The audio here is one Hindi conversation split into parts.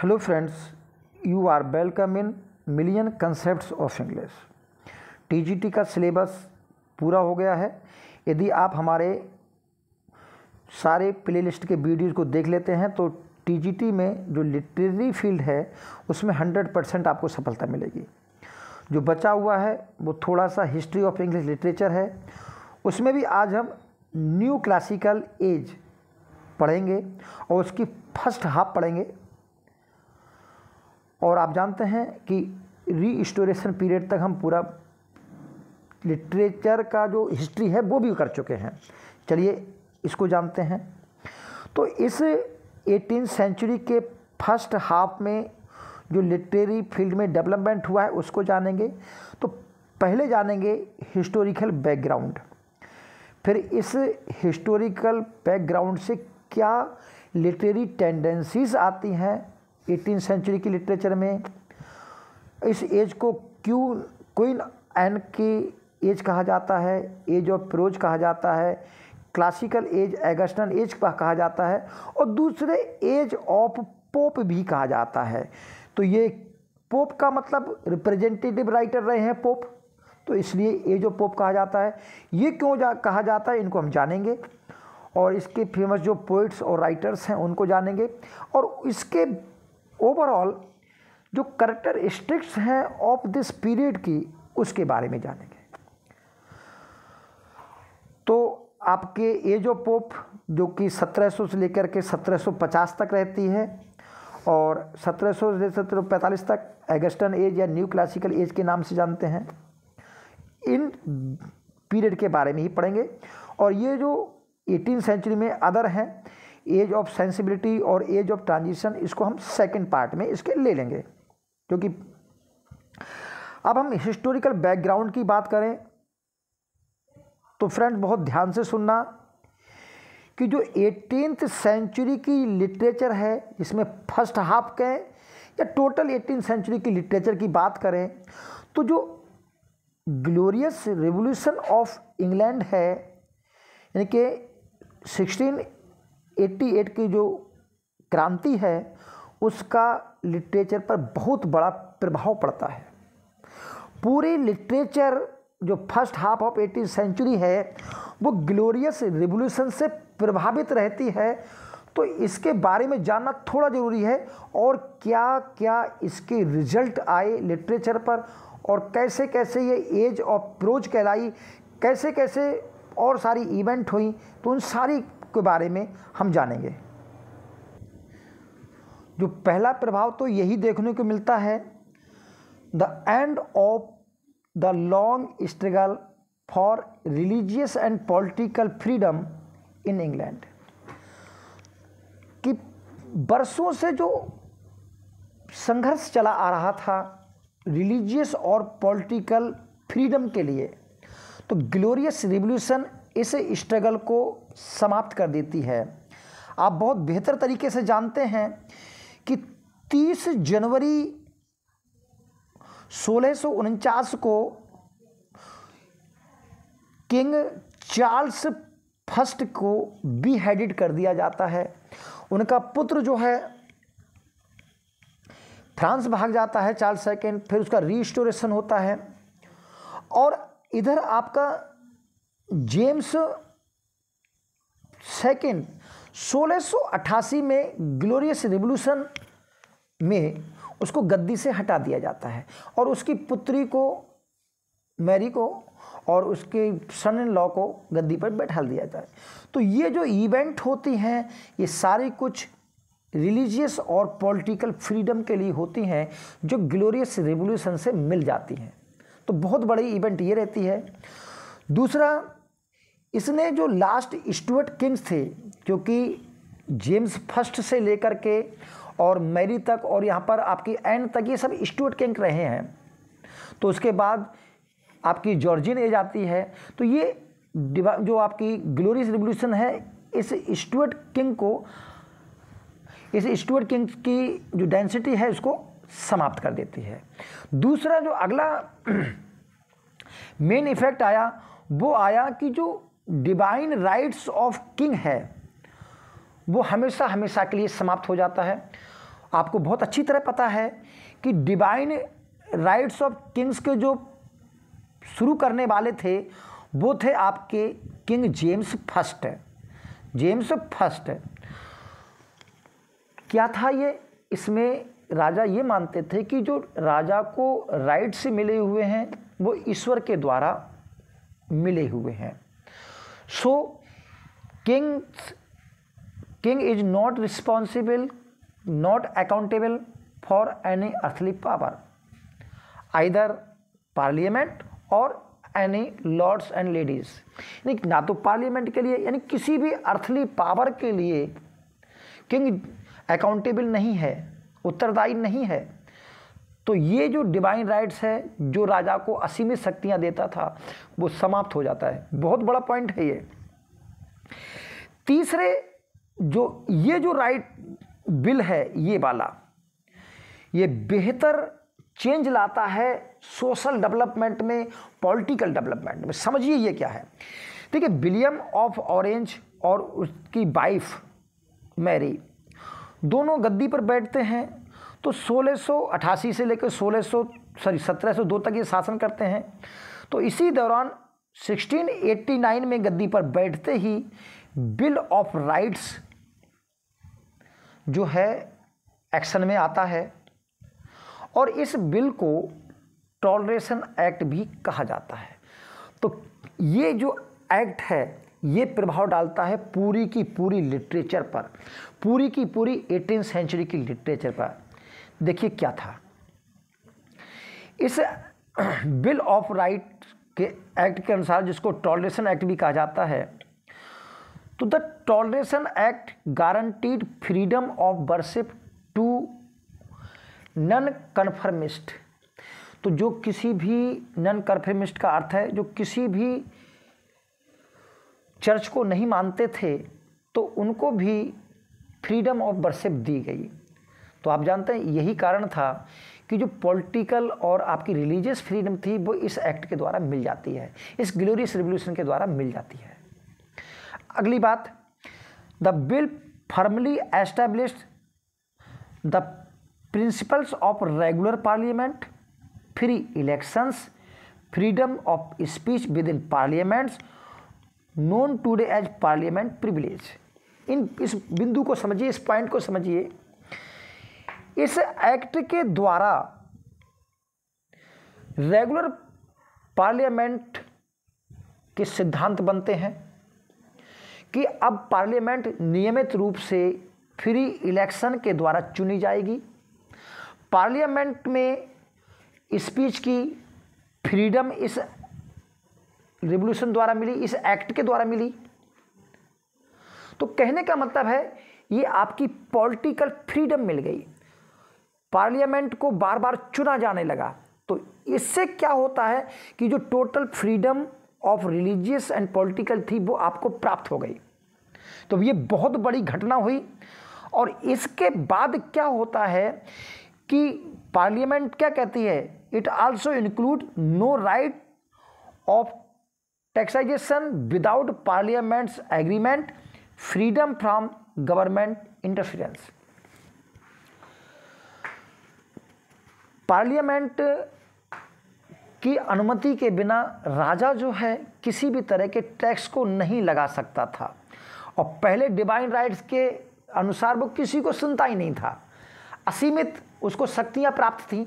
hello friends you are welcome in million concepts of English TGT का सिलेबस पूरा हो गया है यदि आप हमारे सारे प्लेलिस्ट के वीडियोस को देख लेते हैं तो टीजीटी में जो लिटरेरी फील्ड है उसमें 100 परसेंट आपको सफलता मिलेगी जो बचा हुआ है वो थोड़ा सा हिस्ट्री ऑफ इंग्लिश लिटरेचर है उसमें भी आज हम न्यू क्लासिकल एज पढ़ेंगे और उसकी फर्स्ट हाफ पढ़ेंगे और आप जानते हैं कि री स्टोरेशन पीरियड तक हम पूरा लिटरेचर का जो हिस्ट्री है वो भी कर चुके हैं चलिए इसको जानते हैं तो इस एटीन सेंचुरी के फर्स्ट हाफ में जो लिटरेरी फील्ड में डेवलपमेंट हुआ है उसको जानेंगे तो पहले जानेंगे हिस्टोरिकल बैकग्राउंड फिर इस हिस्टोरिकल बैकग्राउंड से क्या लिटरेरी टेंडेंसीज आती हैं एटीन सेंचुरी की लिटरेचर में इस एज को क्यू क्वीन एन की एज कहा जाता है एज ऑफ प्रोज कहा जाता है क्लासिकल एज एगस्टन एज कहा जाता है और दूसरे एज ऑफ पोप भी कहा जाता है तो ये पोप का मतलब रिप्रेजेंटेटिव राइटर रहे हैं पोप तो इसलिए एज ऑफ पोप कहा जाता है ये क्यों जा, कहा जाता है इनको हम जानेंगे और इसके फेमस जो पोइट्स और राइटर्स हैं उनको जानेंगे और इसके ओवरऑल जो करेक्टरिस्टिक्स हैं ऑफ दिस पीरियड की उसके बारे में जानेंगे तो आपके एज ऑफ पोप जो कि 1700 से लेकर के 1750 तक रहती है और 1700 से सत्रह तक एगस्टन एज या न्यू क्लासिकल एज के नाम से जानते हैं इन पीरियड के बारे में ही पढ़ेंगे और ये जो एटीन सेंचुरी में अदर हैं एज ऑफ सेंसिबिलिटी और एज ऑफ ट्रांजिशन इसको हम सेकंड पार्ट में इसके ले लेंगे क्योंकि अब हम हिस्टोरिकल बैकग्राउंड की बात करें तो फ्रेंड बहुत ध्यान से सुनना कि जो एटीनथ सेंचुरी की लिटरेचर है जिसमें फर्स्ट हाफ के या टोटल एटीन सेंचुरी की लिटरेचर की बात करें तो जो ग्लोरियस रिवोल्यूशन ऑफ इंग्लैंड है यानी कि सिक्सटीन 88 की जो क्रांति है उसका लिटरेचर पर बहुत बड़ा प्रभाव पड़ता है पूरी लिटरेचर जो first half of eighteen century है वो ग्लोरियस रिवोल्यूशन से प्रभावित रहती है तो इसके बारे में जानना थोड़ा ज़रूरी है और क्या क्या इसके रिजल्ट आए लिटरेचर पर और कैसे कैसे ये एज ऑफ प्रोज कहलाई कैसे कैसे और सारी इवेंट हुई तो उन सारी के बारे में हम जानेंगे जो पहला प्रभाव तो यही देखने को मिलता है the end of the long struggle for religious and political freedom in England कि बरसों से जो संघर्ष चला आ रहा था रिलीजियस और पॉलिटिकल फ्रीडम के लिए तो ग्लोरियस रिवोल्यूशन इस स्ट्रगल को समाप्त कर देती है आप बहुत बेहतर तरीके से जानते हैं कि 30 जनवरी सोलह को किंग चार्ल्स फर्स्ट को बी कर दिया जाता है उनका पुत्र जो है फ्रांस भाग जाता है चार्ल्स सेकेंड फिर उसका रीस्टोरेशन होता है और इधर आपका जेम्स सेकेंड 1688 में ग्लोरियस रिवोल्यूशन में उसको गद्दी से हटा दिया जाता है और उसकी पुत्री को मैरी को और उसके सन इन लॉ को गद्दी पर बैठा दिया जाए तो ये जो इवेंट होती हैं ये सारी कुछ रिलीजियस और पॉलिटिकल फ्रीडम के लिए होती हैं जो ग्लोरियस रिवोल्यूशन से मिल जाती हैं तो बहुत बड़ी इवेंट ये रहती है दूसरा इसने जो लास्ट स्टुअर्ट किंग्स थे क्योंकि जेम्स फर्स्ट से लेकर के और मैरी तक और यहाँ पर आपकी एंड तक ये सब स्टुअर्ट किंग रहे हैं तो उसके बाद आपकी जॉर्जिन एज आती है तो ये जो आपकी ग्लोरियस रिवोल्यूशन है इस स्टुअर्ट किंग को इस स्टुअर्ट किंग की जो डेंसिटी है उसको समाप्त कर देती है दूसरा जो अगला मेन इफेक्ट आया वो आया कि जो डिवाइन राइट्स ऑफ किंग है वो हमेशा हमेशा के लिए समाप्त हो जाता है आपको बहुत अच्छी तरह पता है कि डिवाइन राइट्स ऑफ किंग्स के जो शुरू करने वाले थे वो थे आपके King James first James first क्या था ये इसमें राजा ये मानते थे कि जो राजा को राइट से मिले हुए हैं वो ईश्वर के द्वारा मिले हुए हैं so king king is not responsible not accountable for any earthly power either parliament और एनी लॉर्ड्स एंड लेडीज़ यानी ना तो पार्लियामेंट के लिए यानी किसी भी अर्थली पावर के लिए किंग अकाउंटेबल नहीं है उत्तरदायी नहीं है तो ये जो डिवाइन राइट्स है जो राजा को असीमित शक्तियां देता था वो समाप्त हो जाता है बहुत बड़ा पॉइंट है ये तीसरे जो ये जो राइट बिल है ये वाला ये बेहतर चेंज लाता है सोशल डेवलपमेंट में पॉलिटिकल डेवलपमेंट में समझिए ये क्या है देखिए विलियम ऑफ ऑरेंज और उसकी वाइफ मैरी दोनों गद्दी पर बैठते हैं तो 1688 से लेकर 1600 सॉरी 1702 तक ये शासन करते हैं तो इसी दौरान 1689 में गद्दी पर बैठते ही बिल ऑफ राइट्स जो है एक्शन में आता है और इस बिल को टॉलरेशन एक्ट भी कहा जाता है तो ये जो एक्ट है ये प्रभाव डालता है पूरी की पूरी लिटरेचर पर पूरी की पूरी एटीन सेंचुरी की लिटरेचर पर देखिए क्या था इस बिल ऑफ राइट के एक्ट के अनुसार जिसको टॉलरेशन एक्ट भी कहा जाता है तो the toleration act guaranteed freedom of worship to non conformist तो जो किसी भी नन कन्फर्मिस्ट का अर्थ है जो किसी भी चर्च को नहीं मानते थे तो उनको भी फ्रीडम ऑफ वर्शिप दी गई तो आप जानते हैं यही कारण था कि जो पॉलिटिकल और आपकी रिलीजियस फ्रीडम थी वो इस एक्ट के द्वारा मिल जाती है इस ग्लोरियस रिवोल्यूशन के द्वारा मिल जाती है अगली बात the bill firmly establish the principles of regular parliament free elections freedom of speech within parliaments known today as parliament privilege in इस बिंदु को समझिए इस पॉइंट को समझिए इस एक्ट के द्वारा रेगुलर पार्लियामेंट के सिद्धांत बनते हैं कि अब पार्लियामेंट नियमित रूप से फ्री इलेक्शन के द्वारा चुनी जाएगी पार्लियामेंट में स्पीच की फ्रीडम इस रिवोल्यूशन द्वारा मिली इस एक्ट के द्वारा मिली तो कहने का मतलब है ये आपकी पॉलिटिकल फ्रीडम मिल गई पार्लियामेंट को बार बार चुना जाने लगा तो इससे क्या होता है कि जो total freedom of religious and political थी वो आपको प्राप्त हो गई तो ये बहुत बड़ी घटना हुई और इसके बाद क्या होता है कि पार्लियामेंट क्या कहती है it also include no right of taxation without parliaments agreement freedom from government interference parliament की अनुमति के बिना राजा जो है किसी भी तरह के टैक्स को नहीं लगा सकता था और पहले डिवाइन राइट्स के अनुसार वो किसी को सुनता ही नहीं था असीमित उसको शक्तियां प्राप्त थीं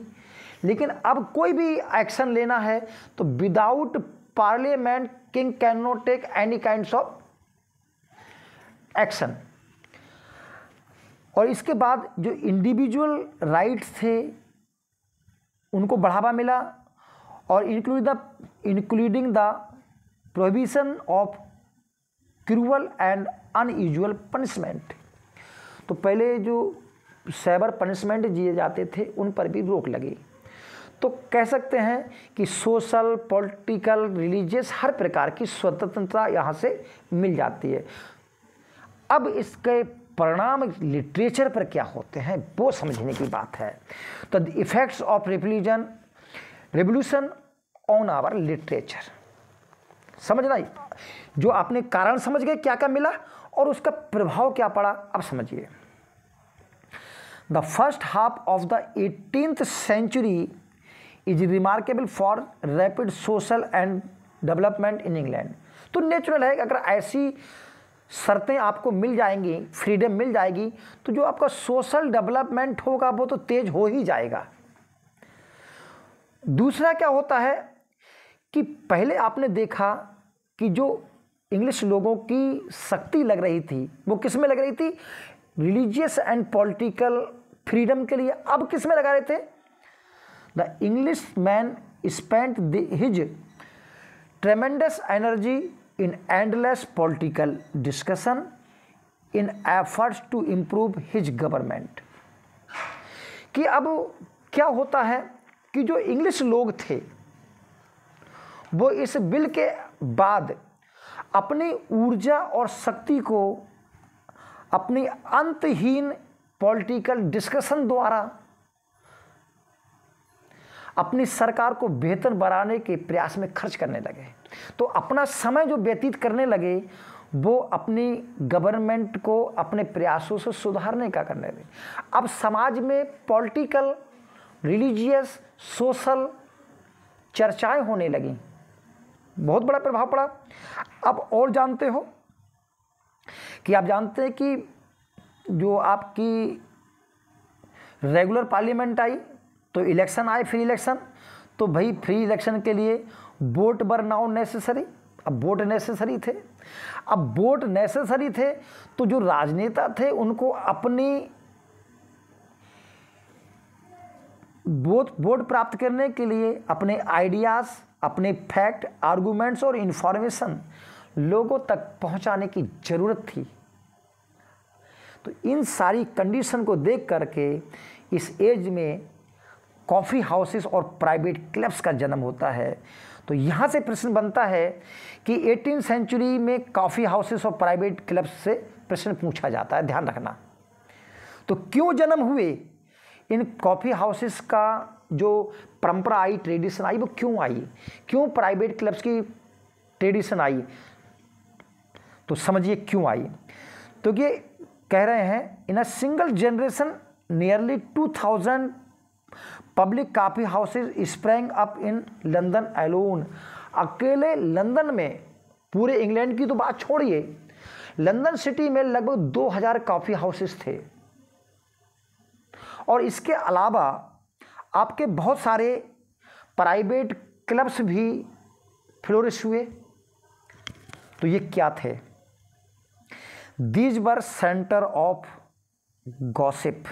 लेकिन अब कोई भी एक्शन लेना है तो without parliament king can not take any kind of action और इसके बाद जो इंडिविजुअल राइट्स थे उनको बढ़ावा मिला और include the including the provision of cruel and unusual punishment तो पहले जो साइबर पनिशमेंट दिए जाते थे उन पर भी रोक लगी तो कह सकते हैं कि सोशल पॉलिटिकल रिलीजियस हर प्रकार की स्वतंत्रता यहाँ से मिल जाती है अब इसके परिणाम लिटरेचर पर क्या होते हैं वो समझने की बात है तो the effects of revolution revolution on our literature समझना जो आपने कारण समझ गए क्या क्या मिला और उसका प्रभाव क्या पड़ा अब समझिए the first half of the eighteenth century is remarkable for rapid social and development in England तो नेचुरल है अगर ऐसी शर्तें आपको मिल जाएंगी फ्रीडम मिल जाएगी तो जो आपका सोशल डेवलपमेंट होगा वो तो तेज हो ही जाएगा दूसरा क्या होता है कि पहले आपने देखा कि जो इंग्लिश लोगों की शक्ति लग रही थी वो किस में लग रही थी रिलीजियस एंड पॉलिटिकल फ्रीडम के लिए अब किस में लगा रहे थे the English man spent his tremendous energy in endless political discussion in efforts to improve his government कि अब क्या होता है कि जो इंग्लिश लोग थे वो इस बिल के बाद अपनी ऊर्जा और शक्ति को अपनी अंतहीन पॉलिटिकल डिस्कशन द्वारा अपनी सरकार को बेहतर बनाने के प्रयास में खर्च करने लगे तो अपना समय जो व्यतीत करने लगे वो अपनी गवर्नमेंट को अपने प्रयासों से सुधारने का करने लगे अब समाज में पॉलिटिकल रिलीजियस सोशल चर्चाएं होने लगी बहुत बड़ा प्रभाव पड़ा अब और जानते हो कि आप जानते हैं कि जो आपकी रेगुलर पार्लियामेंट आई तो इलेक्शन आए फ्री इलेक्शन तो भाई फ्री इलेक्शन के लिए वोट बर नाउ नेसेसरी अब वोट नेसेसरी थे अब वोट नेसेसरी थे तो जो राजनेता थे उनको अपनी वोट वोट प्राप्त करने के लिए अपने आइडियाज़ अपने फैक्ट आर्गूमेंट्स और इन्फॉर्मेशन लोगों तक पहुंचाने की ज़रूरत थी तो इन सारी कंडीशन को देख करके इस एज में कॉफ़ी हाउसेस और प्राइवेट क्लब्स का जन्म होता है तो यहाँ से प्रश्न बनता है कि एटीन सेंचुरी में कॉफ़ी हाउसेस और प्राइवेट क्लब्स से प्रश्न पूछा जाता है ध्यान रखना तो क्यों जन्म हुए इन कॉफ़ी हाउसेस का जो परंपरा आई ट्रेडिशन आई वो क्यों आई क्यों प्राइवेट क्लब्स की ट्रेडिशन आई तो समझिए क्यों आई तो ये कह रहे हैं in a single generation nearly two thousand public coffee houses sprang up in London alone अकेले लंदन में पूरे इंग्लैंड की तो बात छोड़िए लंदन सिटी में लगभग 2000 कॉफ़ी हाउसेस थे और इसके अलावा आपके बहुत सारे प्राइवेट क्लब्स भी फ्लोरिश हुए तो ये क्या थे these were centre of gossip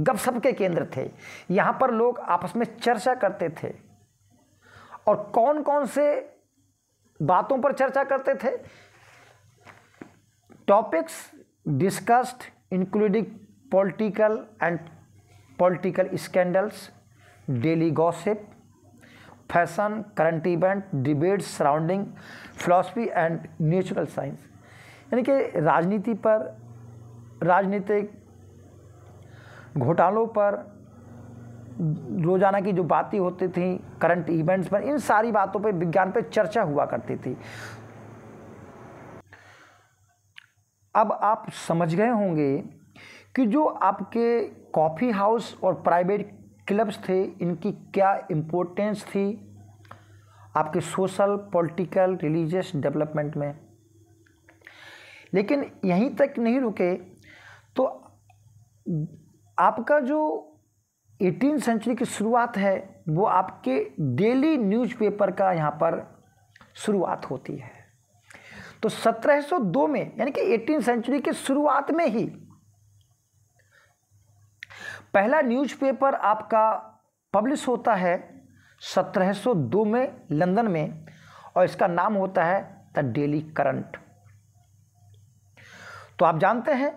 गपशप के केंद्र थे यहाँ पर लोग आपस में चर्चा करते थे और कौन कौन से बातों पर चर्चा करते थे topics discussed including political and political scandals daily gossip fashion current event debates surrounding philosophy and natural science यानी कि राजनीति पर राजनीतिक घोटालों पर रोज़ाना की जो बातें होती थी करंट इवेंट्स पर इन सारी बातों पर विज्ञान पर चर्चा हुआ करती थी अब आप समझ गए होंगे कि जो आपके कॉफ़ी हाउस और प्राइवेट क्लब्स थे इनकी क्या इम्पोर्टेंस थी आपके सोशल पॉलिटिकल रिलीजियस डेवलपमेंट में लेकिन यहीं तक नहीं रुके तो आपका जो एटीन सेंचुरी की शुरुआत है वो आपके डेली न्यूज़पेपर का यहाँ पर शुरुआत होती है तो 1702 में यानी कि एटीन सेंचुरी के शुरुआत में ही पहला न्यूज़पेपर आपका पब्लिश होता है 1702 में लंदन में और इसका नाम होता है द डेली करंट तो आप जानते हैं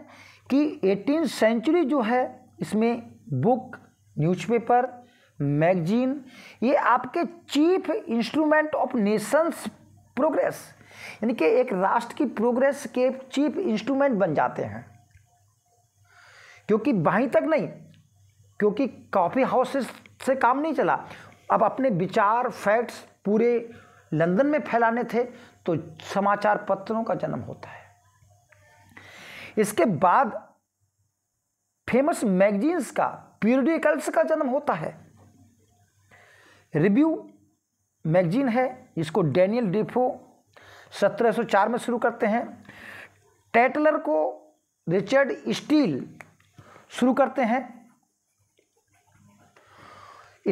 कि एटीन सेंचुरी जो है इसमें बुक न्यूज़पेपर मैगजीन ये आपके chief instrument of nations progress यानी कि एक राष्ट्र की प्रोग्रेस के चीफ इंस्ट्रूमेंट बन जाते हैं क्योंकि वहीं तक नहीं क्योंकि कॉफ़ी हाउसेस से काम नहीं चला अब अपने विचार फैक्ट्स पूरे लंदन में फैलाने थे तो समाचार पत्रों का जन्म होता है इसके बाद फेमस मैगजीन्स का पीरियडिकल्स का जन्म होता है रिव्यू मैगजीन है इसको डेनियल डिफो 1704 में शुरू करते हैं टेटलर को रिचर्ड स्टील शुरू करते हैं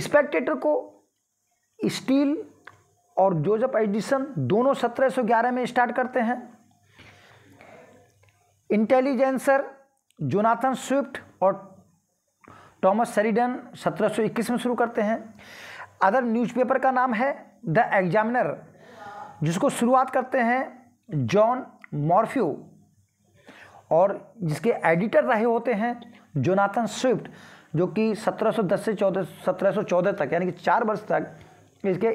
स्पेक्टेटर को स्टील और जोजफ एडिसन दोनों 1711 में स्टार्ट करते हैं इंटेलिजेंसर जोनाथन स्विफ्ट और टॉमस सेरिडन 1721 में शुरू करते हैं अदर न्यूज़पेपर का नाम है द एग्जामिनर जिसको शुरुआत करते हैं जॉन मॉर्फ्यू और जिसके एडिटर रहे होते हैं जोनाथन स्विफ्ट जो कि 1710 से 14 1714 तक यानी कि चार वर्ष तक इसके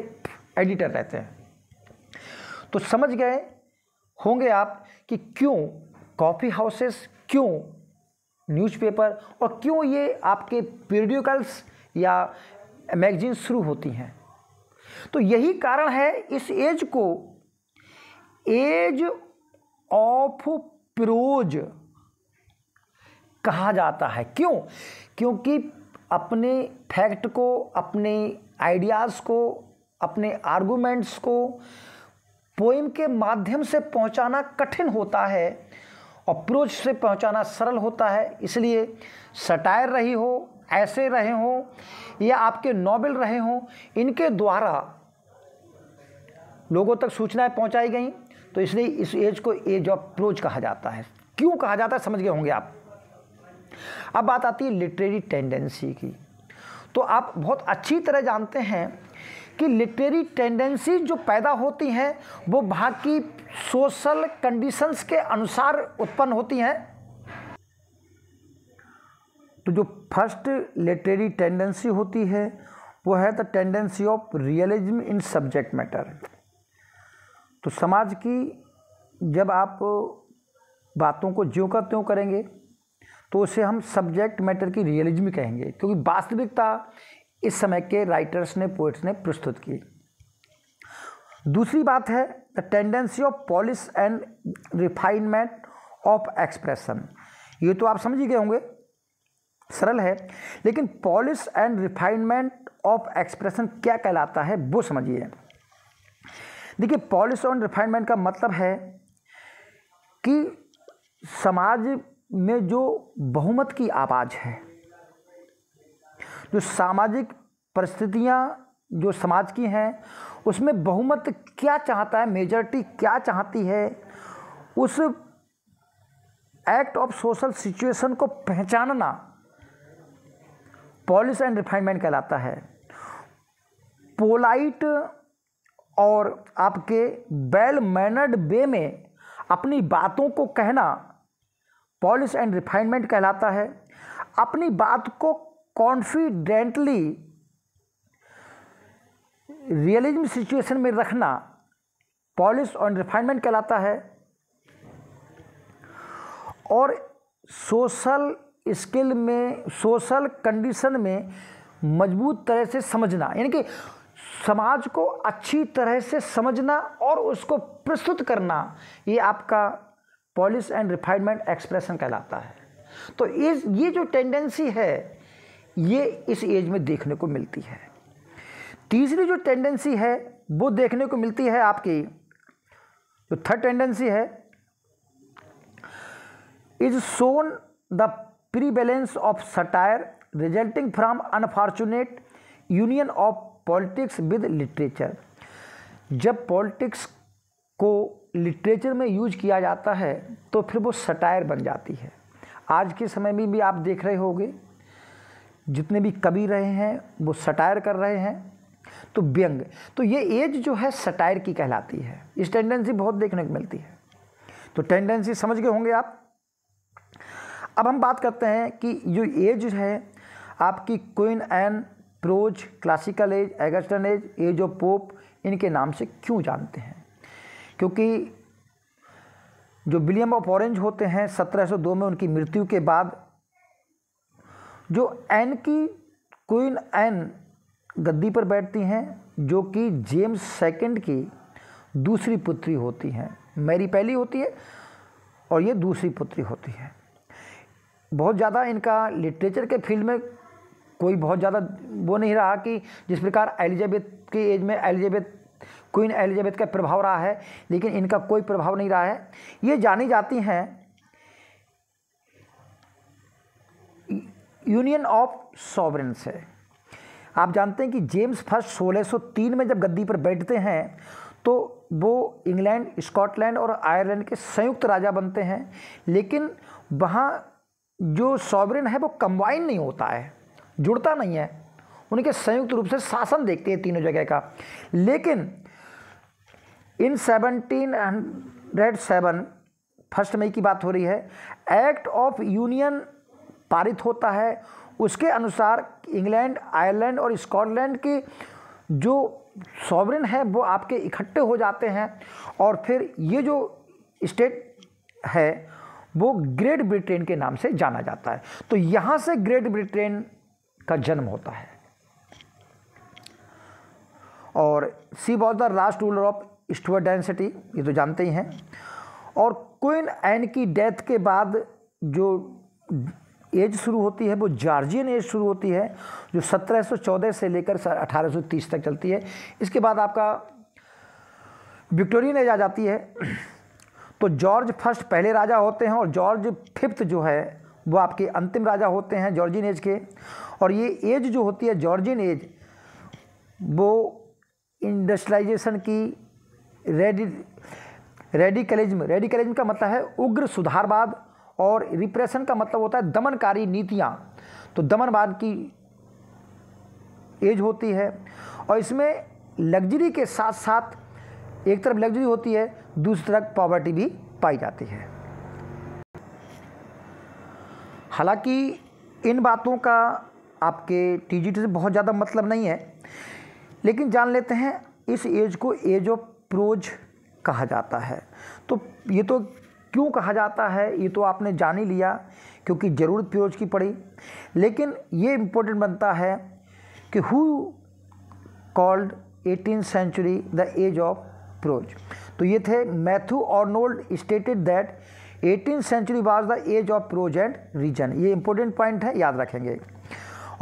एडिटर रहते हैं तो समझ गए होंगे आप कि क्यों कॉफ़ी हाउसेस क्यों न्यूज़पेपर और क्यों ये आपके पीरियडिकल्स या मैगजीन शुरू होती हैं तो यही कारण है इस एज को एज ऑफ प्रोज कहा जाता है क्यों क्योंकि अपने फैक्ट को अपने आइडियाज़ को अपने आर्गूमेंट्स को पोइम के माध्यम से पहुंचाना कठिन होता है अप्रोच से पहुंचाना सरल होता है इसलिए सटायर रही हो ऐसे रहे हों या आपके नॉवल रहे हों इनके द्वारा लोगों तक सूचनाएं पहुंचाई गई तो इसलिए इस एज को एज ऑफ अप्रोच कहा जाता है क्यों कहा जाता है समझ गए होंगे आप अब बात आती है लिटरेरी टेंडेंसी की तो आप बहुत अच्छी तरह जानते हैं कि लिटरेरी टेंडेंसी जो पैदा होती हैं वो भाग की सोशल कंडीशंस के अनुसार उत्पन्न होती हैं तो जो फर्स्ट लिटरेरी टेंडेंसी होती है वो है the tendency of realism in subject matter तो समाज की जब आप बातों को ज्यों का त्यों करेंगे तो उसे हम सब्जेक्ट मैटर की रियलिज्म कहेंगे क्योंकि वास्तविकता इस समय के राइटर्स ने पोइट्स ने प्रस्तुत की दूसरी बात है the tendency of polish and refinement of expression ये तो आप समझ ही गए होंगे सरल है लेकिन polish and refinement of expression क्या कहलाता है वो समझिए देखिए पॉलिस एंड रिफाइनमेंट का मतलब है कि समाज में जो बहुमत की आवाज़ है जो सामाजिक परिस्थितियाँ जो समाज की हैं उसमें बहुमत क्या चाहता है मेजॉरिटी क्या चाहती है उस एक्ट ऑफ सोशल सिचुएशन को पहचानना पॉलिस एंड रिफाइनमेंट कहलाता है पोलाइट और आपके वेल मैनर्ड वे में अपनी बातों को कहना पॉलिस एंड रिफाइनमेंट कहलाता है अपनी बात को कॉन्फिडेंटली रियलिज्म सिचुएशन में रखना पॉलिश और रिफाइनमेंट कहलाता है और सोशल स्किल में सोशल कंडीशन में मजबूत तरह से समझना यानी कि समाज को अच्छी तरह से समझना और उसको प्रस्तुत करना ये आपका पॉलिश एंड रिफाइनमेंट एक्सप्रेशन कहलाता है तो इस ये जो टेंडेंसी है ये इस एज में देखने को मिलती है तीसरी जो टेंडेंसी है वो देखने को मिलती है आपकी जो थर्ड टेंडेंसी है is sown the balance of satire resulting from unfortunate union of politics with literature जब पॉलिटिक्स को लिटरेचर में यूज किया जाता है तो फिर वो सटायर बन जाती है आज के समय में भी आप देख रहे होंगे जितने भी कवि रहे हैं वो सटायर कर रहे हैं तो व्यंग तो ये एज जो है सटायर की कहलाती है इस टेंडेंसी बहुत देखने को मिलती है तो टेंडेंसी समझ गए होंगे आप अब हम बात करते हैं कि जो एज है आपकी queen Anne prose classical age Augustan age age of Pope इनके नाम से क्यों जानते हैं क्योंकि जो विलियम ऑफ ऑरेंज होते हैं 1702 में उनकी मृत्यु के बाद जो एन की क्वीन एन गद्दी पर बैठती हैं जो कि जेम्स सेकंड की दूसरी पुत्री होती हैं मैरी पहली होती है और ये दूसरी पुत्री होती है बहुत ज़्यादा इनका लिटरेचर के फील्ड में कोई बहुत ज़्यादा वो नहीं रहा कि जिस प्रकार एलिजाबेथ की एज में एलिजाबेथ क्वीन एलिजाबेथ का प्रभाव रहा है लेकिन इनका कोई प्रभाव नहीं रहा है ये जानी जाती हैं यूनियन ऑफ सॉवरेंस से आप जानते हैं कि जेम्स फर्स्ट 1603 में जब गद्दी पर बैठते हैं तो वो इंग्लैंड स्कॉटलैंड और आयरलैंड के संयुक्त राजा बनते हैं लेकिन वहाँ जो सॉवरिन है वो कंबाइन नहीं होता है जुड़ता नहीं है उनके संयुक्त रूप से शासन देखते हैं तीनों जगह का लेकिन in seventeen hundred seven first मई की बात हो रही है एक्ट ऑफ यूनियन पारित होता है उसके अनुसार इंग्लैंड आयरलैंड और स्कॉटलैंड की जो सॉवरन है वो आपके इकट्ठे हो जाते हैं और फिर ये जो स्टेट है वो ग्रेट ब्रिटेन के नाम से जाना जाता है तो यहाँ से ग्रेट ब्रिटेन का जन्म होता है और she was the last ruler of Stuart dynasty ये तो जानते ही हैं और क्वीन एन की डेथ के बाद जो एज शुरू होती है वो जॉर्जियन एज शुरू होती है जो 1714 से लेकर 1830 तक चलती है इसके बाद आपका विक्टोरियन एज आ जाती है तो जॉर्ज फर्स्ट पहले राजा होते हैं और जॉर्ज फिफ्थ जो है वो आपके अंतिम राजा होते हैं जॉर्जियन एज के और ये एज जो होती है जॉर्जियन एज वो इंडस्ट्रलाइजेशन की रेडी रेडिकलिज्म रेडिकलिज्म का मतलब है उग्र सुधारवाद और रिप्रेशन का मतलब होता है दमनकारी नीतियाँ तो दमनवाद की एज होती है और इसमें लग्जरी के साथ साथ एक तरफ लग्जरी होती है दूसरी तरफ पॉवर्टी भी पाई जाती है हालांकि इन बातों का आपके टीजीटी से बहुत ज़्यादा मतलब नहीं है लेकिन जान लेते हैं इस एज को एज ऑफ प्रोज कहा जाता है तो ये तो क्यों कहा जाता है ये तो आपने जान ही लिया क्योंकि ज़रूरत पीरोज की पड़ी लेकिन ये इम्पोर्टेंट बनता है कि who called eighteen century the age of prose तो ये थे Matthew Arnold stated that eighteen century was the age of prose and reason ये इंपॉर्टेंट पॉइंट है याद रखेंगे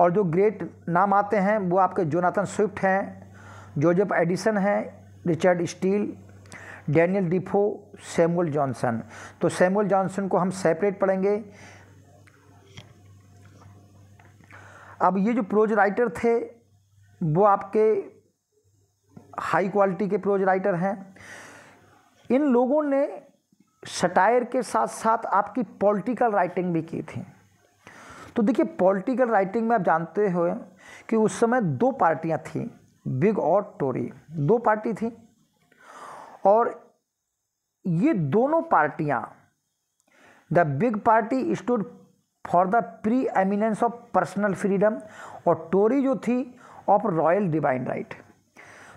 और जो ग्रेट नाम आते हैं वो आपके जोनाथन स्विफ्ट हैं जोजेफ एडिसन हैं Richard Steele Daniel Defoe Samuel Johnson तो सैमुअल जॉनसन को हम सेपरेट पढ़ेंगे अब ये जो प्रोज राइटर थे वो आपके हाई क्वालिटी के प्रोज राइटर हैं इन लोगों ने सटायर के साथ साथ आपकी पॉलिटिकल राइटिंग भी की थी तो देखिए पॉलिटिकल राइटिंग में आप जानते हो कि उस समय दो पार्टियां थीं बिग और टोरी दो पार्टी थी और ये दोनों पार्टियां the Whig party stood for the preeminence of personal freedom और टोरी जो थी ऑफ रॉयल डिवाइन राइट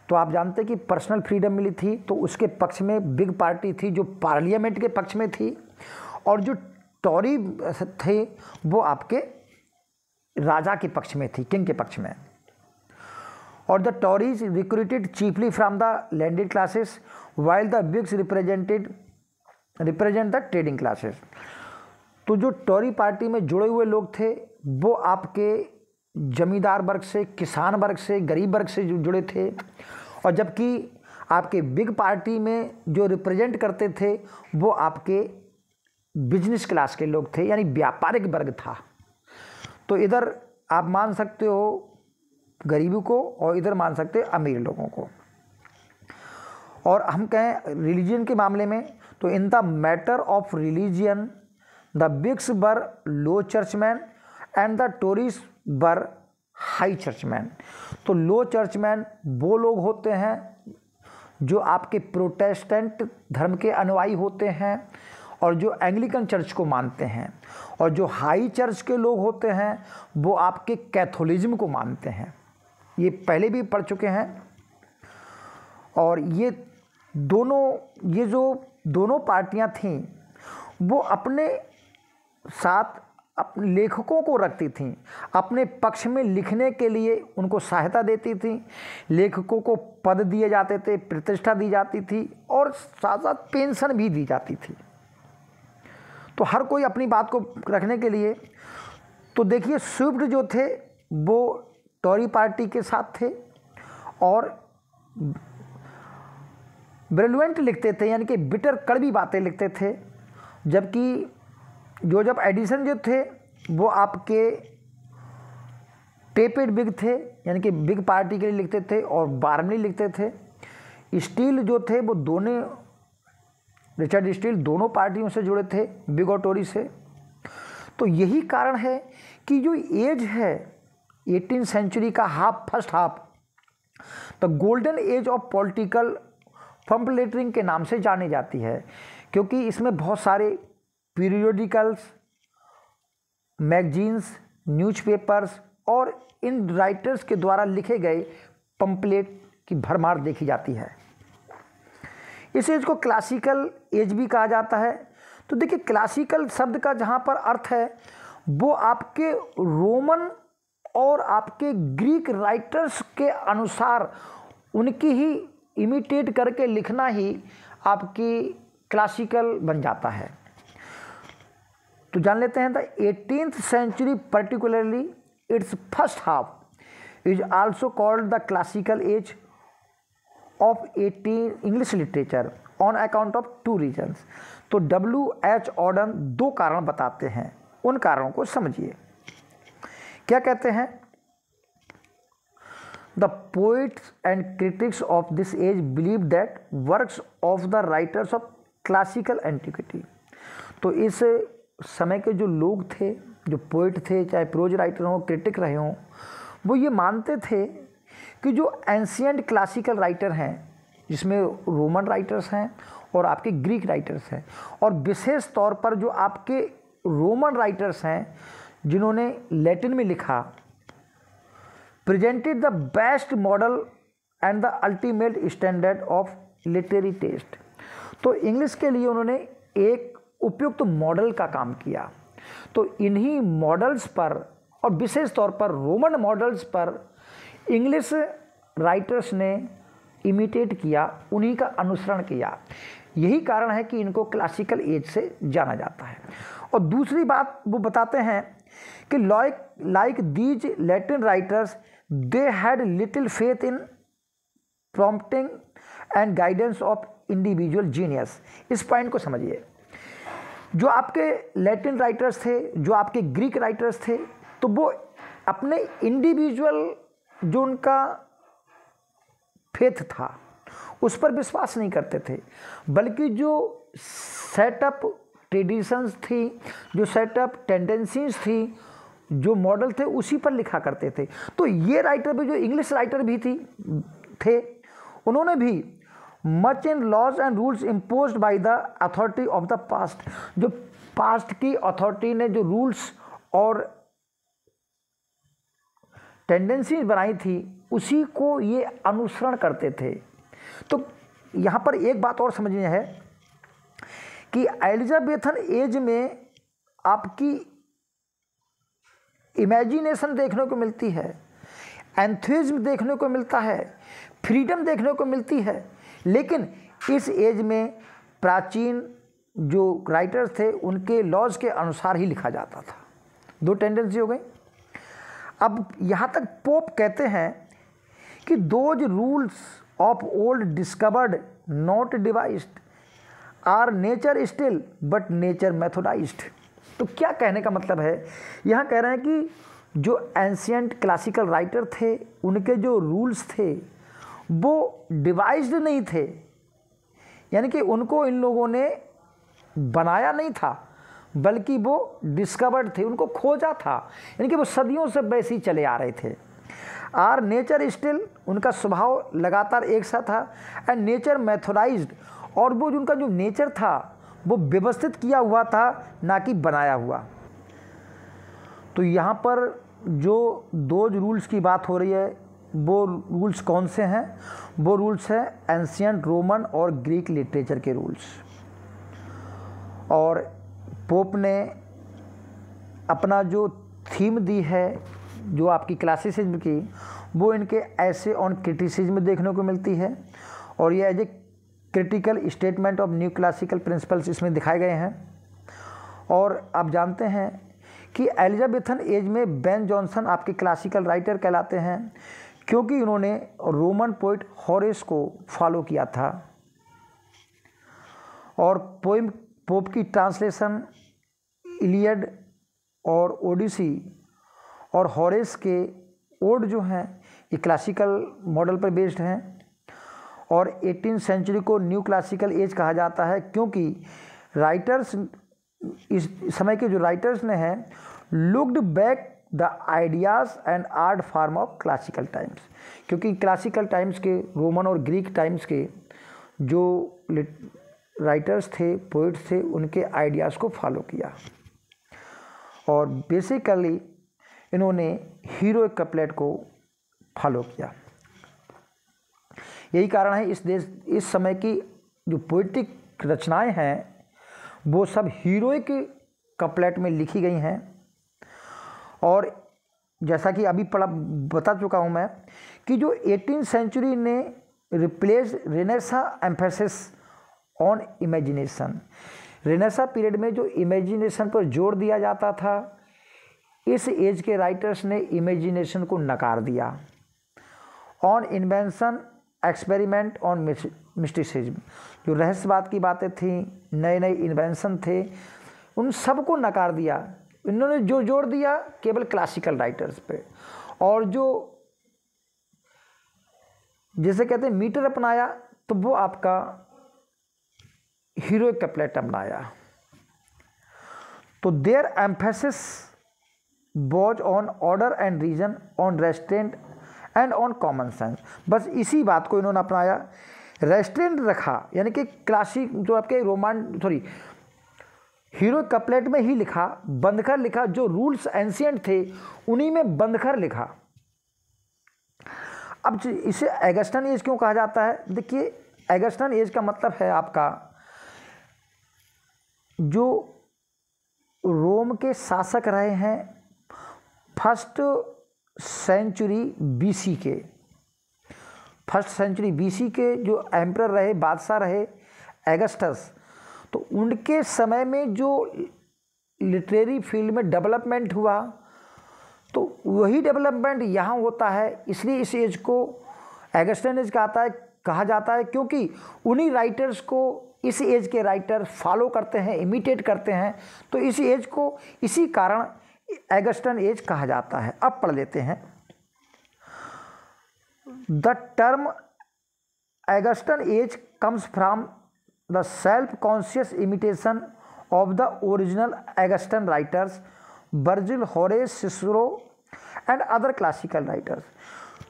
तो आप जानते कि पर्सनल फ्रीडम मिली थी तो उसके पक्ष में बिग पार्टी थी जो पार्लियामेंट के पक्ष में थी और जो टोरी थे वो आपके राजा के पक्ष में थी किंग के पक्ष में और the Tories recruited chiefly from the landed classes while the Whigs represented represent the trading classes तो जो टोरी पार्टी में जुड़े हुए लोग थे वो आपके जमींदार वर्ग से किसान वर्ग से गरीब वर्ग से जुड़े थे और जबकि आपके बिग पार्टी में जो रिप्रेजेंट करते थे वो आपके बिजनेस क्लास के लोग थे यानी व्यापारिक वर्ग था तो इधर आप मान सकते हो गरीबों को और इधर मान सकते अमीर लोगों को और हम कहें रिलीजन के मामले में तो in the matter of religion the Whigs were low churchmen and the Tories were high churchman तो लो चर्चमैन वो लोग होते हैं जो आपके प्रोटेस्टेंट धर्म के अनुयायी होते हैं और जो एंग्लिकन चर्च को मानते हैं और जो हाई चर्च के लोग होते हैं वो आपके कैथोलिज्म को मानते हैं ये पहले भी पढ़ चुके हैं और ये दोनों ये जो दोनों पार्टियां थीं वो अपने साथ अपने लेखकों को रखती थीं अपने पक्ष में लिखने के लिए उनको सहायता देती थीं लेखकों को पद दिए जाते थे प्रतिष्ठा दी जाती थी और साथ साथ पेंशन भी दी जाती थी तो हर कोई अपनी बात को रखने के लिए तो देखिए स्विफ्ट जो थे वो टॉरी पार्टी के साथ थे और ब्रिलुएंट लिखते थे यानी कि बिटर कड़वी बातें लिखते थे जबकि जो जब एडिसन जो थे वो आपके टेपेड बिग थे यानी कि बिग पार्टी के लिए लिखते थे और बारहवीं लिखते थे स्टील जो थे वो दोनों रिचर्ड स्टील दोनों पार्टियों से जुड़े थे बिग और टोरी से तो यही कारण है कि जो एज है एटीन सेंचुरी का half first half the golden age of political pamphlet के नाम से जानी जाती है क्योंकि इसमें बहुत सारे पीरियोडिकल्स मैगजीन्स न्यूज़पेपर्स और इन राइटर्स के द्वारा लिखे गए पंपलेट की भरमार देखी जाती है इस एज को क्लासिकल एज भी कहा जाता है तो देखिए क्लासिकल शब्द का जहाँ पर अर्थ है वो आपके रोमन और आपके ग्रीक राइटर्स के अनुसार उनकी ही इमिटेट करके लिखना ही आपकी क्लासिकल बन जाता है तो जान लेते हैं the eighteen century particularly its first half is also called the classical age of eighteen English literature on account of two reasons तो डब्ल्यू एच ऑर्डन दो कारण बताते हैं उन कारणों को समझिए क्या कहते हैं the poets and critics of this age believe that works of the writers of classical antiquity तो इस समय के जो लोग थे जो पोइट थे चाहे प्रोज राइटर हों क्रिटिक रहे हों वो ये मानते थे कि जो एंशियंट क्लासिकल राइटर हैं जिसमें रोमन राइटर्स हैं और आपके ग्रीक राइटर्स हैं और विशेष तौर पर जो आपके रोमन राइटर्स हैं जिन्होंने लैटिन में लिखा presented the best model and the ultimate standard of literary taste तो इंग्लिश के लिए उन्होंने एक उपयुक्त मॉडल का काम किया तो इन्हीं मॉडल्स पर और विशेष तौर पर रोमन मॉडल्स पर इंग्लिश राइटर्स ने इमिटेट किया उन्हीं का अनुसरण किया यही कारण है कि इनको क्लासिकल एज से जाना जाता है और दूसरी बात वो बताते हैं कि like like these Latin writers they had little faith in prompting and guidance of individual genius इस पॉइंट को समझिए जो आपके लैटिन राइटर्स थे जो आपके ग्रीक राइटर्स थे तो वो अपने इंडिविजुअल जो उनका फेथ था उस पर विश्वास नहीं करते थे बल्कि जो सेटअप ट्रेडिशंस थी जो सेटअप टेंडेंसीज थी जो मॉडल थे उसी पर लिखा करते थे तो ये राइटर भी जो इंग्लिश राइटर भी थी थे उन्होंने भी much in laws and rules imposed by the authority of the past जो पास्ट की अथॉरिटी ने जो रूल्स और टेंडेंसी बनाई थी उसी को ये अनुसरण करते थे तो यहाँ पर एक बात और समझनी है कि एलिजाबेथन एज में आपकी इमेजिनेशन देखने को मिलती है एंथ्यूज्म देखने को मिलता है फ्रीडम देखने को मिलती है लेकिन इस एज में प्राचीन जो राइटर्स थे उनके लॉज के अनुसार ही लिखा जाता था दो टेंडेंसी हो गई अब यहाँ तक पोप कहते हैं कि those rules of old discovered not devised are nature still but nature methodised तो क्या कहने का मतलब है यहाँ कह रहे हैं कि जो एंशियंट क्लासिकल राइटर थे उनके जो रूल्स थे वो डिवाइज्ड नहीं थे यानी कि उनको इन लोगों ने बनाया नहीं था बल्कि वो डिस्कवर्ड थे उनको खोजा था यानी कि वो सदियों से वैसे ही चले आ रहे थे आर नेचर स्टिल उनका स्वभाव लगातार एक सा था एंड नेचर मैथोडाइज्ड और वो जो उनका जो नेचर था वो व्यवस्थित किया हुआ था ना कि बनाया हुआ तो यहाँ पर जो दो रूल्स की बात हो रही है वो रूल्स कौन से हैं वो रूल्स हैं एंशियंट रोमन और ग्रीक लिटरेचर के रूल्स और पोप ने अपना जो थीम दी है जो आपकी क्लासिसिज्म की वो इनके ऐसे ऑन क्रिटिसिज्म देखने को मिलती है और ये as a critical statement of new classical principles इसमें दिखाए गए हैं और आप जानते हैं कि एलिजाबेथन एज में बेन जॉनसन आपके क्लासिकल राइटर कहलाते हैं क्योंकि इन्होंने रोमन पोइट हॉरेस को फॉलो किया था और पोइम पोप की ट्रांसलेशन इलियड और ओडिसी और हॉरेस के ओड जो हैं ये क्लासिकल मॉडल पर बेस्ड हैं और एटीन सेंचुरी को न्यू क्लासिकल एज कहा जाता है क्योंकि राइटर्स इस समय के जो राइटर्स ने हैं looked back the ideas and art form of classical times क्योंकि क्लासिकल टाइम्स के रोमन और ग्रीक टाइम्स के जो राइटर्स थे पोइट्स थे उनके आइडियाज़ को फॉलो किया और बेसिकली इन्होंने हीरो कपलेट को फॉलो किया यही कारण है इस देश इस समय की जो पोइटिक रचनाएं हैं वो सब हीरोइक कपलेट में लिखी गई हैं और जैसा कि अभी पढ़ा बता चुका हूँ मैं कि जो एटीन सेंचुरी ने replace Renaissance emphasis on imagination Renaissance period में जो इमेजिनेशन पर जोर दिया जाता था इस एज के राइटर्स ने इमेजिनेशन को नकार दिया on invention experiment on mysticism जो रहस्यवाद की बातें थी नए नए इन्वेंशन थे उन सबको नकार दिया इन्होंने जो जोर दिया केवल क्लासिकल राइटर्स पे और जो जैसे कहते हैं मीटर अपनाया तो वो आपका हीरो कैपलेट अपनाया तो their emphasis was on order and reason on restraint and on common sense बस इसी बात को इन्होंने अपनाया रेस्टोरेंट रखा यानी कि क्लासिक जो आपके रोमान सॉरी हीरो कपलेट में ही लिखा बंदखर लिखा जो रूल्स एंशियंट थे उन्हीं में बंदखर लिखा अब इसे एगस्टन एज क्यों कहा जाता है देखिए एगस्टन एज का मतलब है आपका जो रोम के शासक रहे हैं फर्स्ट सेंचुरी बीसी के फर्स्ट सेंचुरी बीसी के जो एम्प्रर रहे बादशाह रहे एगस्टस तो उनके समय में जो लिटरेरी फील्ड में डेवलपमेंट हुआ तो वही डेवलपमेंट यहाँ होता है इसलिए इस एज को एगस्टन एज कहता है कहा जाता है क्योंकि उन्हीं राइटर्स को इस एज के राइटर फॉलो करते हैं इमिटेट करते हैं तो इस एज को इसी कारण एगस्टन एज कहा जाता है अब पढ़ लेते हैं the term Augustan age comes from the self conscious imitation of the original Augustan writers Virgil Horace Cicero and other classical writers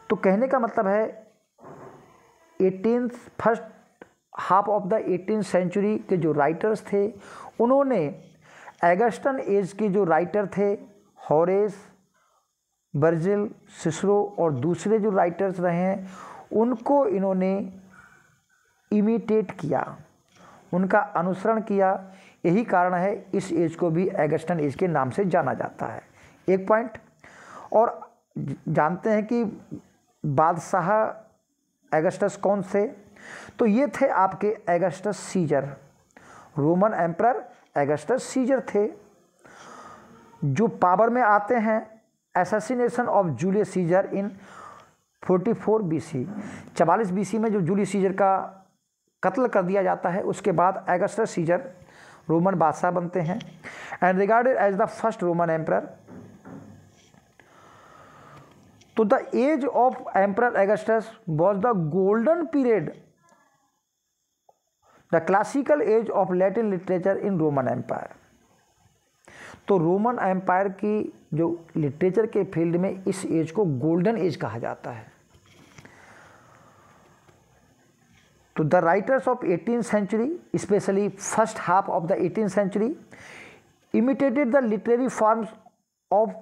तो कहने का मतलब है eighteen first half of the eighteen century के जो राइटर्स थे उन्होंने एगस्टन एज के जो राइटर थे हॉरेस बर्जिल सिसरो और दूसरे जो राइटर्स रहे हैं उनको इन्होंने इमिटेट किया उनका अनुसरण किया यही कारण है इस एज को भी एगस्टन एज के नाम से जाना जाता है एक पॉइंट और जानते हैं कि बादशाह एगस्टस कौन थे तो ये थे आपके Augustus Caesar Roman emperor Augustus Caesar थे जो पावर में आते हैं assassination of Julius Caesar in 44 BC 44 BC में जो जूलियस सीजर का कत्ल कर दिया जाता है उसके बाद एगस्टर सीजर रोमन बादशाह बनते हैं and regarded as the first Roman emperor तो the age of emperor Augustus was the golden period the classical age of Latin literature in Roman empire तो रोमन एम्पायर की जो लिटरेचर के फील्ड में इस एज को गोल्डन एज कहा जाता है तो the writers of eighteen century specially first half of the eighteen century imitated the literary forms of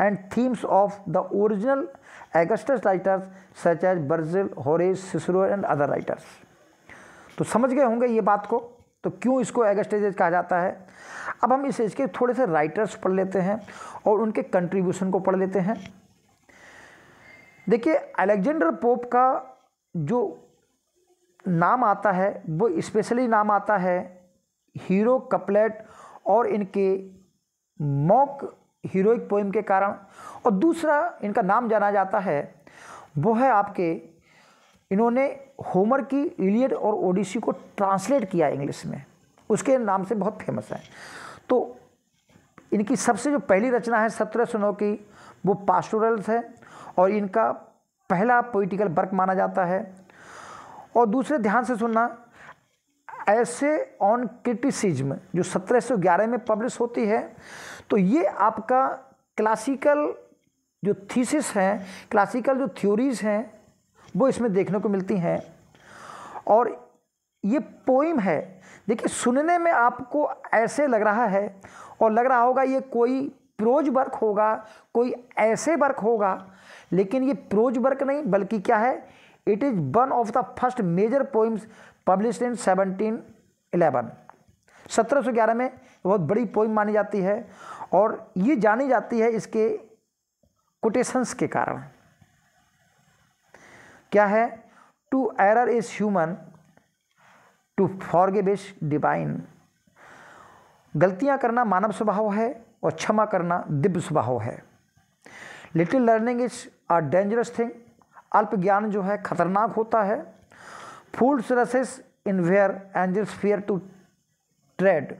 and themes of the original Augustus writers such as Virgil Horace Cicero and other writers तो समझ गए होंगे ये बात को तो क्यों इसको एगस्ट एज कहा जाता है अब हम इस एज के थोड़े से राइटर्स पढ़ लेते हैं और उनके कंट्रीब्यूशन को पढ़ लेते हैं देखिए अलेक्जेंडर पोप का जो नाम आता है वो स्पेशली नाम आता है हीरो कपलेट और इनके मॉक हीरोइक पोइम के कारण और दूसरा इनका नाम जाना जाता है वो है आपके इन्होंने होमर की इलियड और ओडिसी को ट्रांसलेट किया इंग्लिश में उसके नाम से बहुत फेमस है तो इनकी सबसे जो पहली रचना है सत्रह सौ नौ की वो पास्टोरल्स है और इनका पहला पोइटिकल वर्क माना जाता है और दूसरे ध्यान से सुनना ऐसे ऑन क्रिटिसिज्म जो 1711 में पब्लिश होती है तो ये आपका क्लासिकल जो थीसिस हैं क्लासिकल जो थ्योरीज हैं वो इसमें देखने को मिलती हैं और ये पोइम है देखिए सुनने में आपको ऐसे लग रहा है और लग रहा होगा ये कोई प्रोज वर्क होगा कोई ऐसे वर्क होगा लेकिन ये प्रोज वर्क नहीं बल्कि क्या है it is one of the first major poems publish in seventeen eleven सत्रह सौ ग्यारह में बहुत बड़ी पोइम मानी जाती है और ये जानी जाती है इसके कोटेशंस के कारण क्या है to err is human to forgive is divine गलतियाँ करना मानव स्वभाव है और क्षमा करना दिव्य स्वभाव है little learning is a dangerous thing अल्प ज्ञान जो है खतरनाक होता है fools rush in where angels fear to tread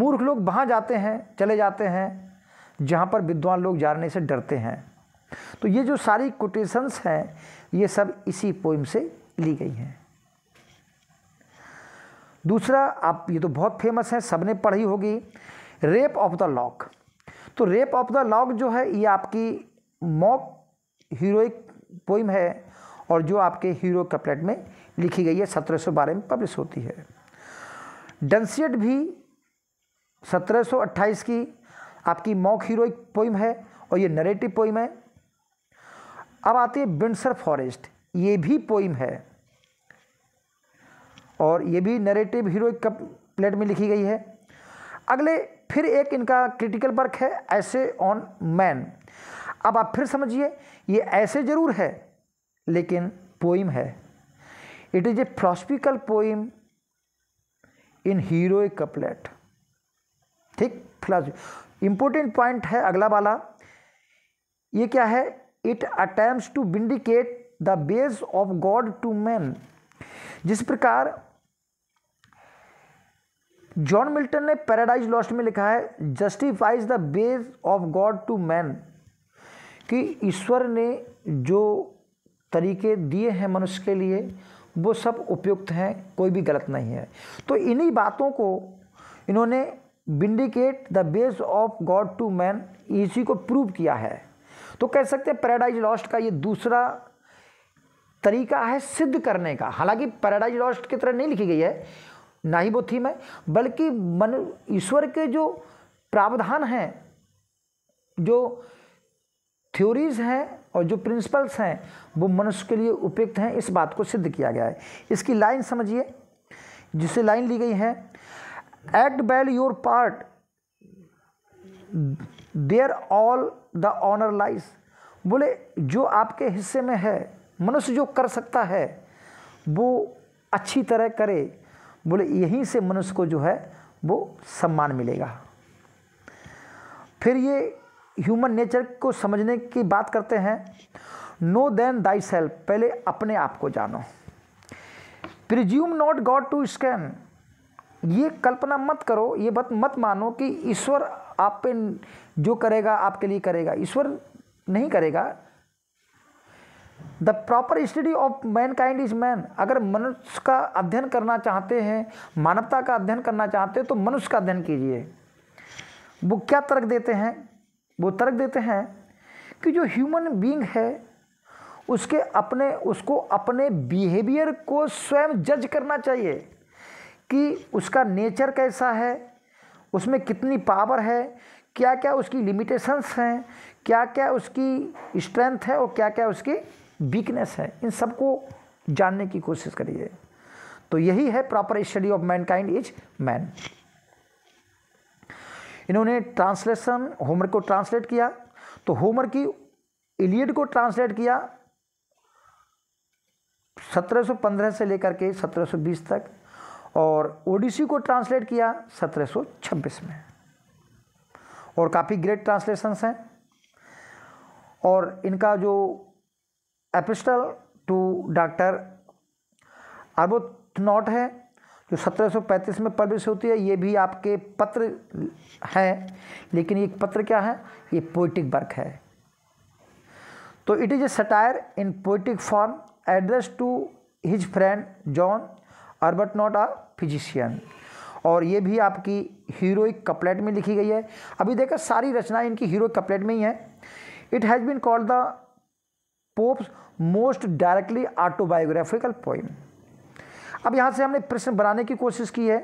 मूर्ख लोग वहाँ जाते हैं चले जाते हैं जहाँ पर विद्वान लोग जाने से डरते हैं तो ये जो सारी कोटेशंस हैं ये सब इसी पोइम से ली गई हैं दूसरा आप ये तो बहुत फेमस है सबने पढ़ी होगी रेप ऑफ द लॉक तो रेप ऑफ द लॉक जो है ये आपकी मॉक हीरोइक पोइम है और जो आपके हीरो कपलेट में लिखी गई है सत्रह सौ बारह में पब्लिश होती है डंसियट भी सत्रह सौ अट्ठाईस की आपकी मॉक हीरोइक पोइम है और ये नरेटिव पोइम है अब आती है बिंडसर फॉरेस्ट ये भी पोइम है और ये भी नरेटिव हीरो प्लेट में लिखी गई है अगले फिर एक इनका क्रिटिकल वर्क है ऐसे ऑन मैन अब आप फिर समझिए ये ऐसे ज़रूर है लेकिन पोइम है it is a philosophical poem in heroic couplet ठीक फिलहाल इंपॉर्टेंट पॉइंट है अगला वाला ये क्या है it attempts to vindicate the ways of God to man जिस प्रकार जॉन मिल्टन ने पैराडाइज लॉस्ट में लिखा है justifies the ways of God to man कि ईश्वर ने जो तरीके दिए हैं मनुष्य के लिए वो सब उपयुक्त हैं कोई भी गलत नहीं है तो इन्हीं बातों को इन्होंने vindicate the ways of God to man इसी को प्रूव किया है तो कह सकते हैं पैराडाइज लॉस्ट का ये दूसरा तरीका है सिद्ध करने का हालांकि पैराडाइज लॉस्ट की तरह नहीं लिखी गई है ना ही वो थीम है बल्कि मन ईश्वर के जो प्रावधान हैं जो थ्योरीज हैं और जो प्रिंसिपल्स हैं वो मनुष्य के लिए उपयुक्त हैं इस बात को सिद्ध किया गया है इसकी लाइन समझिए जिसे लाइन ली गई है act well your part there all the honour lies बोले जो आपके हिस्से में है मनुष्य जो कर सकता है वो अच्छी तरह करे बोले यहीं से मनुष्य को जो है वो सम्मान मिलेगा फिर ये ह्यूमन नेचर को समझने की बात करते हैं नो देन दाई सेल्फ पहले अपने आप को जानो presume not God to scan ये कल्पना मत करो ये बात मत मानो कि ईश्वर आप पे जो करेगा आपके लिए करेगा ईश्वर नहीं करेगा the proper study of mankind is man अगर मनुष्य का अध्ययन करना चाहते हैं मानवता का अध्ययन करना चाहते हैं तो मनुष्य का अध्ययन कीजिए वो क्या तर्क देते हैं वो तर्क देते हैं कि जो ह्यूमन बींग है उसके अपने उसको अपने बिहेवियर को स्वयं जज करना चाहिए कि उसका नेचर कैसा है उसमें कितनी पावर है क्या क्या उसकी लिमिटेशंस हैं क्या क्या उसकी स्ट्रेंथ है और क्या क्या उसकी वीकनेस है इन सबको जानने की कोशिश करिए तो यही है proper study of mankind is man इन्होंने ट्रांसलेशन होमर को ट्रांसलेट किया तो होमर की इलियड को ट्रांसलेट किया 1715 से लेकर के 1720 तक और ओडिसी को ट्रांसलेट किया 1726 में और काफ़ी ग्रेट ट्रांसलेशंस हैं और इनका जो एपिस्टल टू डॉक्टर अरबोथनॉट है जो 1735 में पब्लिश होती है ये भी आपके पत्र है लेकिन ये पत्र क्या है ये पोइटिक वर्क है तो it is a satire in poetic form address to his friend John Arbuthnot a physician और ये भी आपकी हीरोइक कपलेट में लिखी गई है अभी देखा सारी रचनाएं इनकी हीरोइक कपलेट में ही है it has been called the Pope's most directly autobiographical poem अब यहाँ से हमने प्रश्न बनाने की कोशिश की है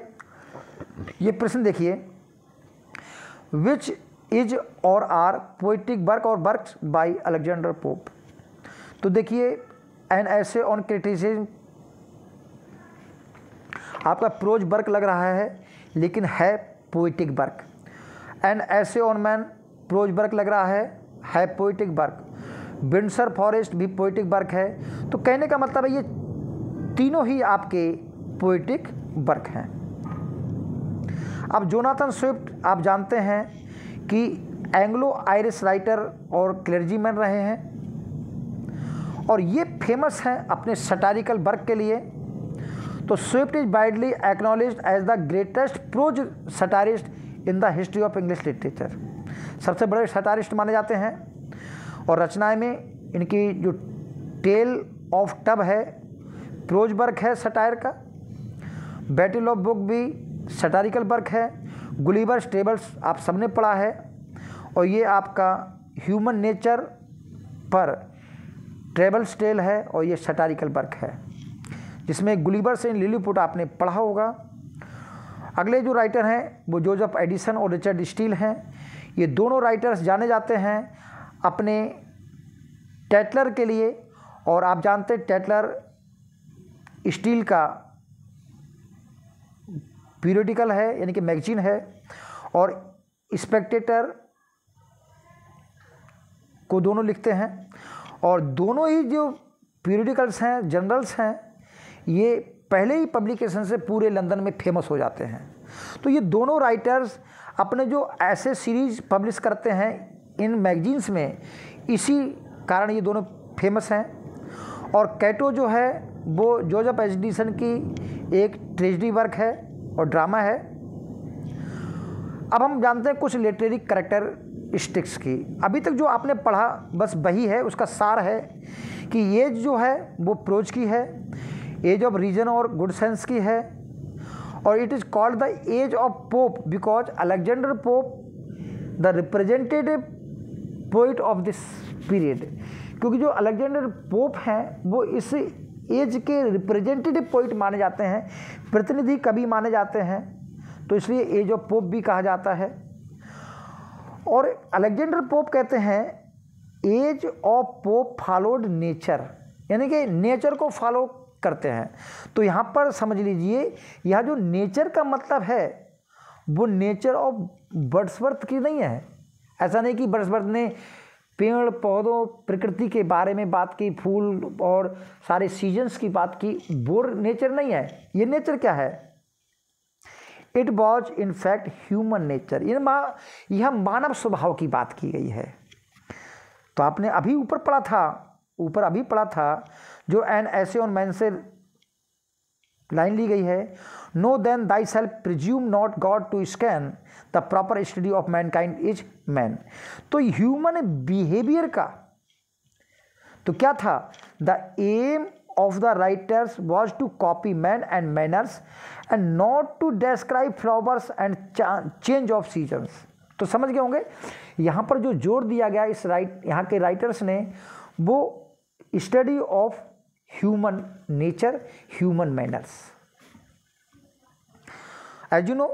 ये प्रश्न देखिए which is or are poetic work or work by Alexander Pope तो देखिए एन ऐसे ऑन क्रिटिसिज आपका प्रोज वर्क लग रहा है लेकिन है poetic work and essay on man prose work लग रहा है है पोइटिक वर्क बिंडसर फॉरेस्ट भी पोइटिक वर्क है तो कहने का मतलब है ये तीनों ही आपके पोइटिक वर्क हैं अब जोनाथन स्विफ्ट आप जानते हैं कि एंग्लो आयरिश राइटर और क्लर्जीमैन रहे हैं और ये फेमस हैं अपने सटारिकल वर्क के लिए तो Swift is widely acknowledge as the greatest prose satirist in the history of English literature सबसे बड़े सटारिस्ट माने जाते हैं और रचनाएं में इनकी जो टेल ऑफ टब है प्रोज वर्क है सटायर का बैटल ऑफ बुक भी सटारिकल वर्क है गुलीवर्स स्टेबल्स आप सबने पढ़ा है और ये आपका ह्यूमन नेचर पर ट्रेबल्स टेल है और ये सटारिकल वर्क है जिसमें गुलीबर एंड लिलीपुट आपने पढ़ा होगा अगले जो राइटर हैं वो जोजफ एडिसन और रिचर्ड स्टील हैं ये दोनों राइटर्स जाने जाते हैं अपने टैटलर के लिए और आप जानते हैं टैटलर स्टील का पीरियडिकल है यानी कि मैगजीन है और स्पेक्टेटर को दोनों लिखते हैं और दोनों ही जो पीरियडिकल्स हैं जर्नल्स हैं ये पहले ही पब्लिकेशन से पूरे लंदन में फेमस हो जाते हैं तो ये दोनों राइटर्स अपने जो ऐसे सीरीज पब्लिश करते हैं इन मैगजीन्स में इसी कारण ये दोनों फेमस हैं और कैटो जो है वो जोजफ एजडिसन की एक ट्रेजडी वर्क है और ड्रामा है अब हम जानते हैं कुछ लिटरेरी करेक्टर स्टिक्स की अभी तक जो आपने पढ़ा बस वही है उसका सार है कि ये जो है वो प्रोज की है एज ऑफ रीजन और गुड सेंस की है और it is called the age of Pope because Alexander Pope the representative poet of this period क्योंकि जो अलेक्जेंडर पोप हैं वो इस एज के रिप्रेजेंटेटिव पोइट माने जाते हैं प्रतिनिधि कवि माने जाते हैं तो इसलिए एज ऑफ पोप भी कहा जाता है और अलेक्जेंडर पोप कहते हैं age of Pope followed nature यानी कि नेचर को फॉलो करते हैं तो यहाँ पर समझ लीजिए यह जो नेचर का मतलब है वो नेचर ऑफ बर्ड्सवर्थ की नहीं है ऐसा नहीं कि बर्ड्सवर्थ ने पेड़ पौधों प्रकृति के बारे में बात की फूल और सारे सीजन्स की बात की वो नेचर नहीं है ये नेचर क्या है it was in fact human nature in मा यह मानव स्वभाव की बात की गई है तो आपने अभी ऊपर पढ़ा था ऊपर अभी पढ़ा था जो एन ऐसे ऑन मैन से लाइन ली गई है know then thyself presume not God to scan the proper study of mankind is man तो ह्यूमन बिहेवियर का तो क्या था the aim of the writers was to copy man and manners and not to describe flowers and change of seasons तो समझ गए होंगे यहाँ पर जो जोर दिया गया इस राइट यहाँ के राइटर्स ने वो study of human nature human manners as you know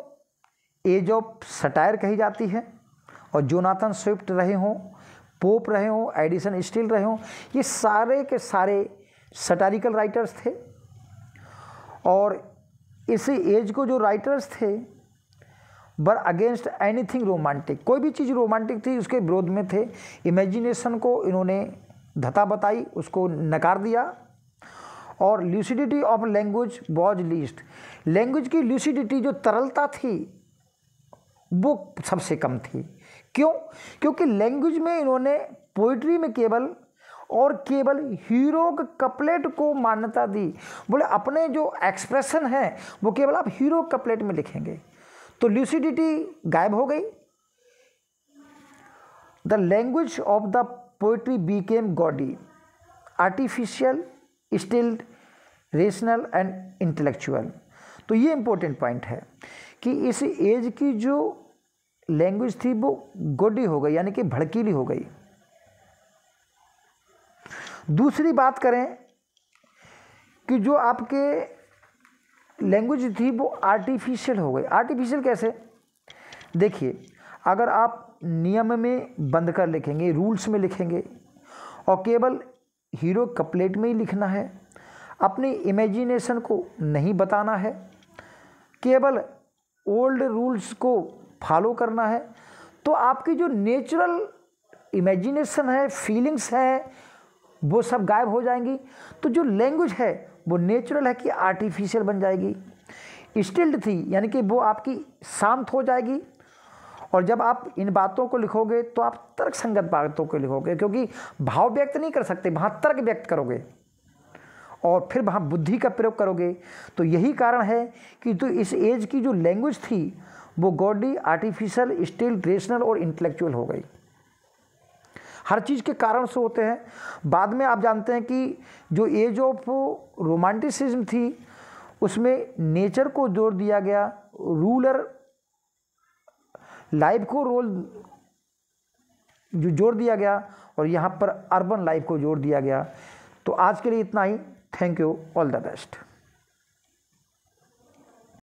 age of satire कही जाती है और जोनाथन स्विफ्ट रहे हों पोप रहे हों एडिसन स्टील रहे हों ये सारे के सारे सटारिकल राइटर्स थे और इसी एज को जो राइटर्स थे बर अगेंस्ट एनीथिंग रोमांटिक कोई भी चीज़ रोमांटिक थी उसके विरोध में थे इमेजिनेशन को इन्होंने धता बताई उसको नकार दिया और lucidity of language was least language की ल्यूसिडिटी जो तरलता थी वो सबसे कम थी क्यों क्योंकि लैंग्वेज में इन्होंने पोइट्री में केवल और केवल हीरो के कपलेट को मान्यता दी बोले अपने जो एक्सप्रेशन हैं वो केवल आप हीरो कपलेट में लिखेंगे तो ल्यूसिडिटी गायब हो गई the language of the poetry became gaudy artificial still rational and intellectual तो ये इम्पोर्टेंट पॉइंट है कि इस एज की जो लैंग्वेज थी वो गोडी हो गई यानी कि भड़कीली हो गई दूसरी बात करें कि जो आपके लैंग्वेज थी वो आर्टिफिशियल हो गई आर्टिफिशियल कैसे देखिए अगर आप नियम में बंद कर लिखेंगे रूल्स में लिखेंगे और केवल हीरो कपलेट में ही लिखना है अपनी इमेजिनेशन को नहीं बताना है केवल ओल्ड रूल्स को फॉलो करना है तो आपकी जो नेचुरल इमेजिनेशन है फीलिंग्स है वो सब गायब हो जाएंगी तो जो लैंग्वेज है वो नेचुरल है कि आर्टिफिशियल बन जाएगी स्टिल्ड थी यानी कि वो आपकी शांत हो जाएगी और जब आप इन बातों को लिखोगे तो आप तर्क संगत बातों को लिखोगे क्योंकि भाव व्यक्त नहीं कर सकते वहाँ तर्क व्यक्त करोगे और फिर वहाँ बुद्धि का प्रयोग करोगे तो यही कारण है कि तो इस एज की जो लैंग्वेज थी वो गॉडी आर्टिफिशियल स्टिल रेशनल और इंटेलेक्चुअल हो गई हर चीज़ के कारण से होते हैं बाद में आप जानते हैं कि जो एज ऑफ रोमांटिसिज्म थी उसमें नेचर को जोड़ दिया गया रूलर लाइफ को रोल जो जोड़ दिया गया और यहाँ पर अर्बन लाइफ को जोड़ दिया गया तो आज के लिए इतना ही thank you all the best